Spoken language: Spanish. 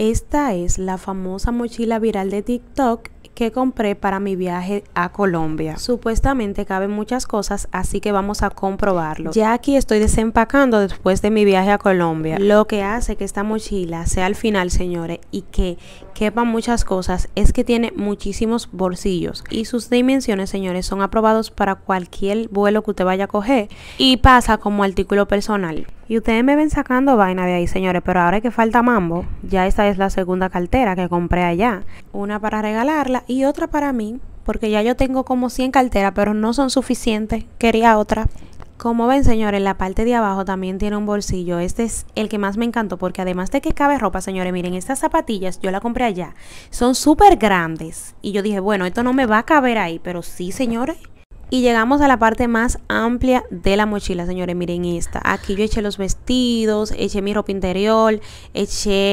Esta es la famosa mochila viral de TikTok que compré para mi viaje a Colombia. Supuestamente caben muchas cosas, así que vamos a comprobarlo. Ya aquí estoy desempacando después de mi viaje a Colombia. Lo que hace que esta mochila sea al final, señores, y que quepa muchas cosas es que tiene muchísimos bolsillos. Y sus dimensiones, señores, son aprobados para cualquier vuelo que usted vaya a coger y pasa como artículo personal. Y ustedes me ven sacando vaina de ahí, señores, pero ahora que falta mambo, ya esta es la segunda cartera que compré allá. Una para regalarla y otra para mí, porque ya yo tengo como 100 carteras, pero no son suficientes. Quería otra. Como ven, señores, la parte de abajo también tiene un bolsillo. Este es el que más me encantó porque además de que cabe ropa, señores, miren, estas zapatillas yo la compré allá. Son súper grandes. Y yo dije, bueno, esto no me va a caber ahí, pero sí, señores. Y llegamos a la parte más amplia de la mochila, señores. Miren esta. Aquí yo eché los vestidos, eché mi ropa interior, eché